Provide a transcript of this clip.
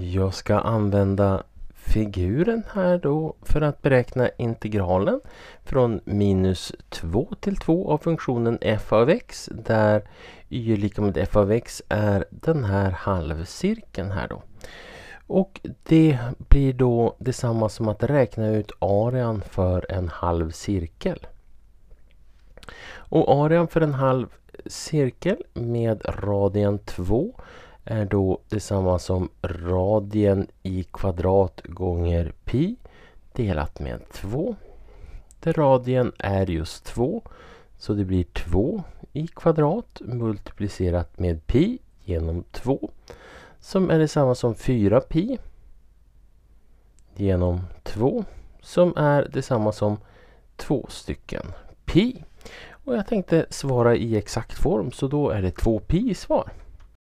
Jag ska använda figuren här då för att beräkna integralen från minus 2 till 2 av funktionen f av x där y är lika med f av x är den här halvcirkeln här då. Och det blir då detsamma som att räkna ut arean för en halv cirkel. Och arean för en halv cirkel med radien 2 är då detsamma som radien i kvadrat gånger pi delat med 2. Där radien är just 2 så det blir 2 i kvadrat multiplicerat med pi genom 2 som är detsamma som 4 pi genom 2 som är detsamma som två stycken pi. Och jag tänkte svara i exakt form så då är det 2 pi svar.